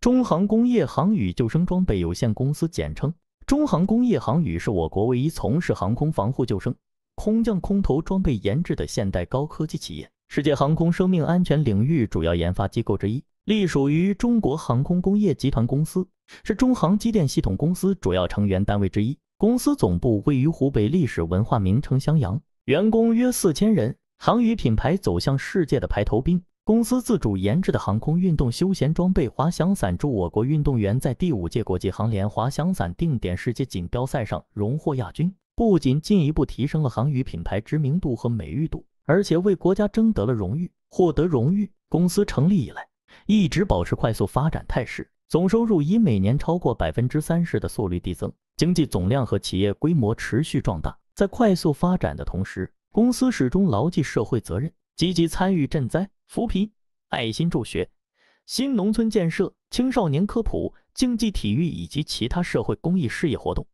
中航工业航宇救生装备有限公司（简称中航工业航宇）是我国唯一从事航空防护、救生、空降、空投装备研制的现代高科技企业，世界航空生命安全领域主要研发机构之一，隶属于中国航空工业集团公司，是中航机电系统公司主要成员单位之一。公司总部位于湖北历史文化名城襄阳，员工约四千人。航宇品牌走向世界的排头兵。公司自主研制的航空运动休闲装备滑翔伞助我国运动员在第五届国际航联滑翔伞定点世界锦标赛上荣获亚军，不仅进一步提升了航宇品牌知名度和美誉度，而且为国家争得了荣誉。获得荣誉，公司成立以来一直保持快速发展态势，总收入以每年超过百分之三十的速率递增，经济总量和企业规模持续壮大。在快速发展的同时，公司始终牢记社会责任。积极参与赈灾、扶贫、爱心助学、新农村建设、青少年科普、竞技体育以及其他社会公益事业活动。